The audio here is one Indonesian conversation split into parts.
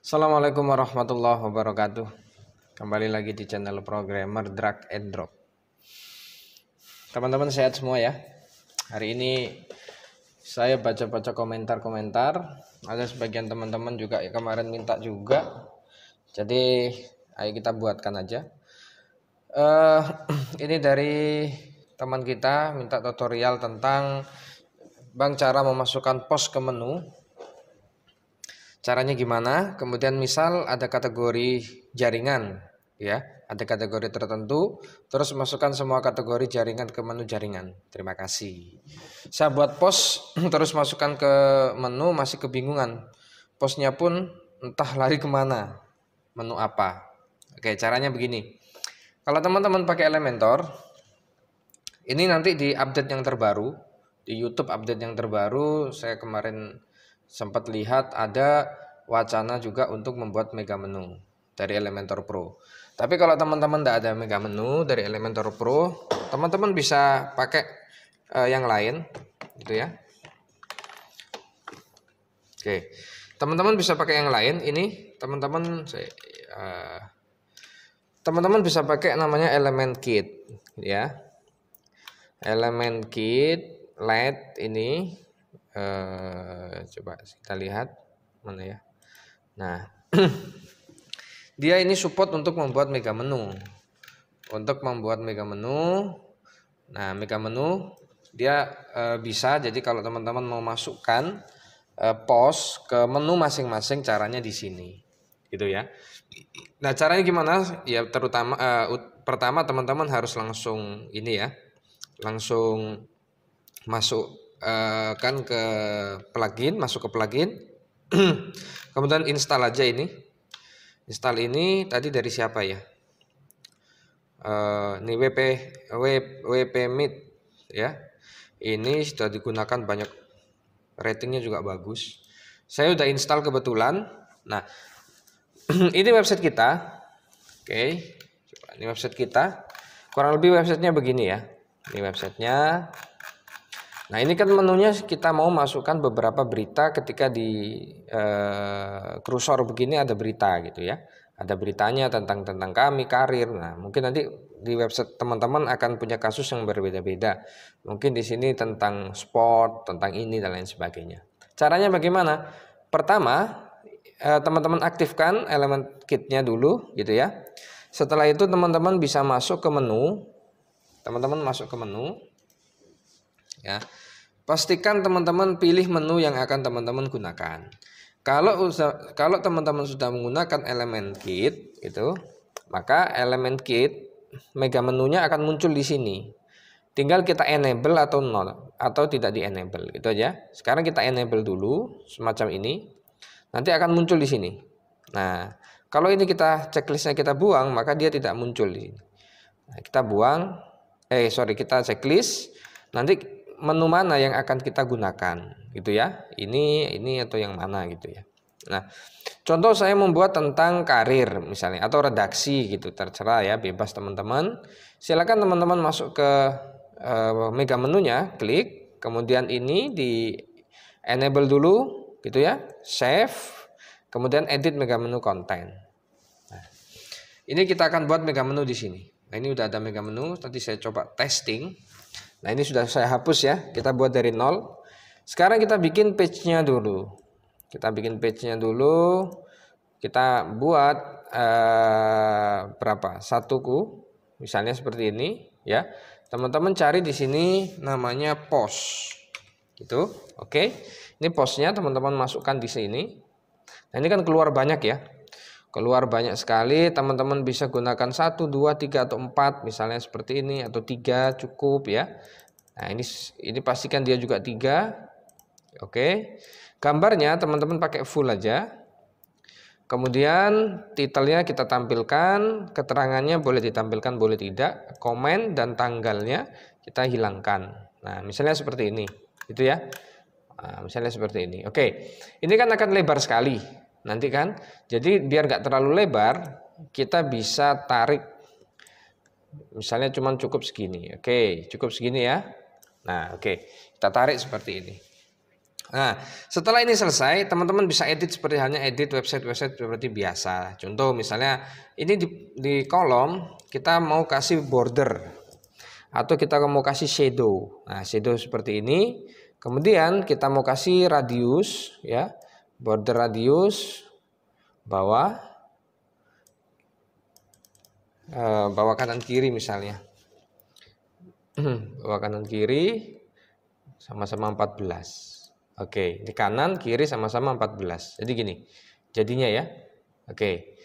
Assalamualaikum warahmatullahi wabarakatuh Kembali lagi di channel programmer Drag and Drop Teman-teman sehat semua ya Hari ini saya baca-baca komentar-komentar Ada sebagian teman-teman juga ya, kemarin minta juga Jadi ayo kita buatkan aja uh, Ini dari teman kita minta tutorial tentang Bang cara memasukkan post ke menu Caranya gimana? Kemudian misal ada kategori jaringan, ya, ada kategori tertentu, terus masukkan semua kategori jaringan ke menu jaringan. Terima kasih. Saya buat pos, terus masukkan ke menu, masih kebingungan. Posnya pun entah lari kemana, menu apa. Oke, caranya begini. Kalau teman-teman pakai Elementor, ini nanti di update yang terbaru, di YouTube update yang terbaru, saya kemarin sempat lihat ada wacana juga untuk membuat mega menu dari Elementor Pro. Tapi kalau teman-teman tidak ada mega menu dari Elementor Pro, teman-teman bisa pakai uh, yang lain, gitu ya. Oke, teman-teman bisa pakai yang lain. Ini teman-teman teman eh, teman-teman bisa pakai namanya Element kit ya Element kit light ini eh, coba kita lihat mana ya nah dia ini support untuk membuat mega menu untuk membuat mega menu nah mega menu dia eh, bisa jadi kalau teman-teman mau masukkan eh, pos ke menu masing-masing caranya di sini gitu ya nah caranya gimana ya terutama eh, pertama teman-teman harus langsung ini ya langsung masuk Eh, kan ke plugin, masuk ke plugin. Kemudian install aja ini. Install ini tadi dari siapa ya? Uh, ini WP WP, WP Meet ya. Ini sudah digunakan banyak ratingnya juga bagus. Saya udah install kebetulan. Nah, ini website kita. Oke, okay. ini website kita. Kurang lebih websitenya begini ya. Ini websitenya. Nah ini kan menunya kita mau masukkan beberapa berita ketika di eh, kursor begini ada berita gitu ya. Ada beritanya tentang tentang kami karir. Nah mungkin nanti di website teman-teman akan punya kasus yang berbeda-beda. Mungkin di sini tentang sport, tentang ini dan lain sebagainya. Caranya bagaimana? Pertama eh, teman-teman eh, aktifkan elemen kitnya dulu gitu ya. Setelah itu teman-teman bisa masuk ke menu. Teman-teman masuk ke menu ya. Pastikan teman-teman pilih menu yang akan teman-teman gunakan. Kalau kalau teman-teman sudah menggunakan elemen kit itu, maka elemen kit mega menunya akan muncul di sini. Tinggal kita enable atau nol atau tidak di enable gitu aja. Sekarang kita enable dulu semacam ini. Nanti akan muncul di sini. Nah, kalau ini kita checklistnya kita buang, maka dia tidak muncul di sini. Nah, kita buang, eh sorry kita checklist. Nanti menu mana yang akan kita gunakan gitu ya ini ini atau yang mana gitu ya nah contoh saya membuat tentang karir misalnya atau redaksi gitu tercerah ya bebas teman-teman silakan teman-teman masuk ke eh, mega menunya klik kemudian ini di enable dulu gitu ya save kemudian edit mega menu konten nah, ini kita akan buat mega menu di sini nah ini udah ada mega menu tadi saya coba testing Nah ini sudah saya hapus ya, kita buat dari nol. Sekarang kita bikin page-nya dulu. Kita bikin page-nya dulu. Kita buat eh, berapa? ku misalnya seperti ini ya. Teman-teman cari di sini namanya post. itu oke. Ini posnya teman-teman masukkan di sini. Nah ini kan keluar banyak ya keluar banyak sekali teman-teman bisa gunakan satu dua tiga atau empat misalnya seperti ini atau tiga cukup ya nah ini ini pastikan dia juga tiga oke gambarnya teman-teman pakai full aja Kemudian titelnya kita tampilkan, keterangannya boleh ditampilkan, boleh tidak, komen dan tanggalnya kita hilangkan. Nah, misalnya seperti ini, itu ya. Nah, misalnya seperti ini. Oke, ini kan akan lebar sekali nanti kan jadi biar nggak terlalu lebar kita bisa tarik misalnya cuman cukup segini oke cukup segini ya nah oke kita tarik seperti ini Nah, setelah ini selesai, teman-teman bisa edit seperti halnya edit website-website seperti biasa. Contoh misalnya ini di, di kolom kita mau kasih border atau kita mau kasih shadow. Nah, shadow seperti ini. Kemudian kita mau kasih radius ya border radius bawah eh, bawah kanan kiri misalnya bawah kanan kiri sama-sama 14 oke di kanan kiri sama-sama 14 jadi gini jadinya ya oke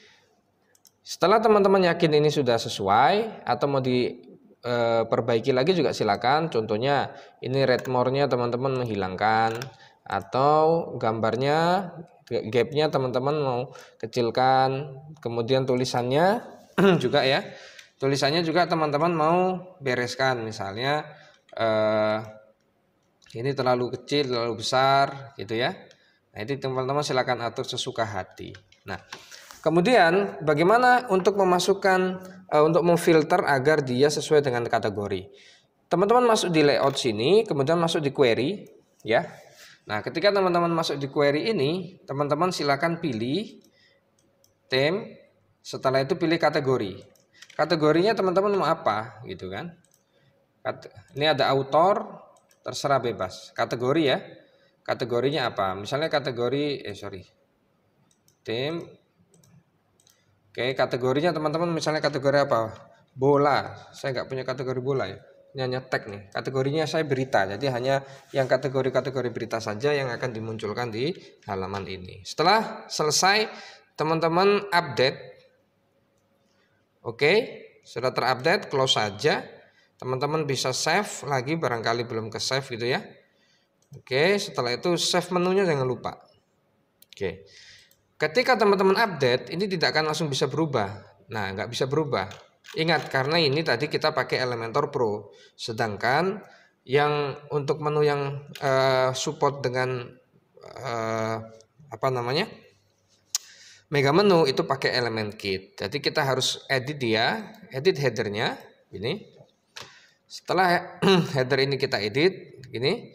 setelah teman-teman yakin ini sudah sesuai atau mau diperbaiki eh, lagi juga silakan contohnya ini red more-nya teman-teman menghilangkan atau gambarnya gapnya teman-teman mau kecilkan kemudian tulisannya juga ya tulisannya juga teman-teman mau bereskan misalnya eh, ini terlalu kecil terlalu besar gitu ya nah itu teman-teman silakan atur sesuka hati nah kemudian bagaimana untuk memasukkan eh, untuk memfilter agar dia sesuai dengan kategori teman-teman masuk di layout sini kemudian masuk di query ya Nah, ketika teman-teman masuk di query ini, teman-teman silakan pilih theme, setelah itu pilih kategori. Kategorinya teman-teman mau apa gitu kan? Ini ada author terserah bebas. Kategori ya. Kategorinya apa? Misalnya kategori eh sorry. Tim Oke, kategorinya teman-teman misalnya kategori apa? Bola. Saya nggak punya kategori bola ya nyetek nih. Kategorinya saya berita. Jadi hanya yang kategori-kategori berita saja yang akan dimunculkan di halaman ini. Setelah selesai teman-teman update. Oke, sudah terupdate, close saja. Teman-teman bisa save lagi barangkali belum ke save gitu ya. Oke, setelah itu save menunya jangan lupa. Oke. Ketika teman-teman update, ini tidak akan langsung bisa berubah. Nah, nggak bisa berubah. Ingat karena ini tadi kita pakai Elementor Pro. Sedangkan yang untuk menu yang uh, support dengan uh, apa namanya? Mega menu itu pakai Element kit. Jadi kita harus edit dia, edit headernya ini. Setelah header ini kita edit, ini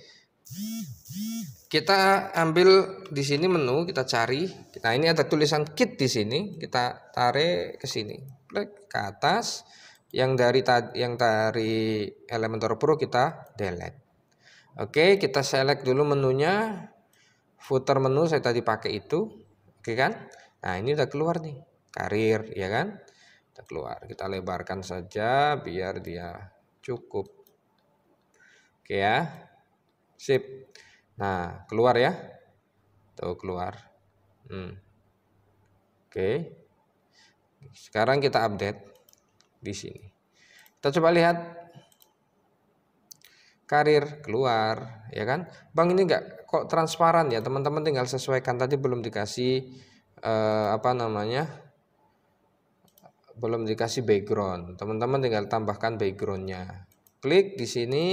kita ambil di sini menu, kita cari. Nah, ini ada tulisan kit di sini, kita tarik ke sini. Klik ke atas. Yang dari yang dari Elementor Pro kita delete. Oke, kita select dulu menunya. Footer menu saya tadi pakai itu. Oke kan? Nah, ini udah keluar nih. Karir, ya kan? Udah keluar. Kita lebarkan saja biar dia cukup. Oke ya. Sip. Nah, keluar ya. Tuh keluar. Hmm. Oke. Sekarang kita update di sini. Kita coba lihat karir keluar, ya kan? Bang ini enggak kok transparan ya, teman-teman tinggal sesuaikan tadi belum dikasih eh, apa namanya? belum dikasih background. Teman-teman tinggal tambahkan backgroundnya. Klik di sini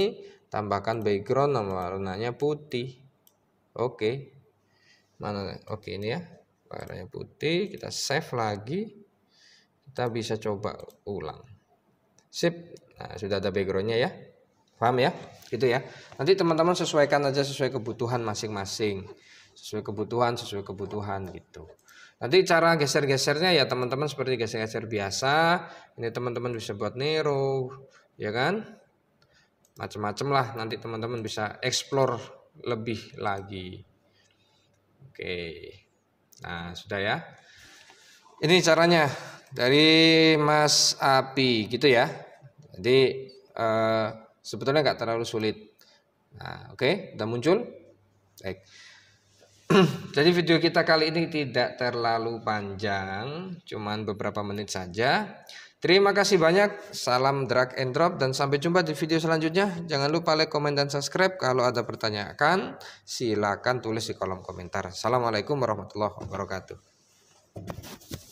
tambahkan background nama warnanya putih oke okay. mana oke okay, ini ya warnanya putih kita save lagi kita bisa coba ulang sip nah, sudah ada backgroundnya ya paham ya gitu ya nanti teman-teman sesuaikan aja sesuai kebutuhan masing-masing sesuai kebutuhan sesuai kebutuhan gitu nanti cara geser-gesernya ya teman-teman seperti geser-geser biasa ini teman-teman bisa buat nero ya kan macam-macam lah nanti teman-teman bisa explore lebih lagi oke nah sudah ya ini caranya dari Mas Api gitu ya jadi eh, sebetulnya nggak terlalu sulit nah, oke udah muncul baik jadi video kita kali ini tidak terlalu panjang cuman beberapa menit saja Terima kasih banyak, salam drag and drop dan sampai jumpa di video selanjutnya. Jangan lupa like, komen, dan subscribe. Kalau ada pertanyaan, silakan tulis di kolom komentar. Assalamualaikum warahmatullahi wabarakatuh.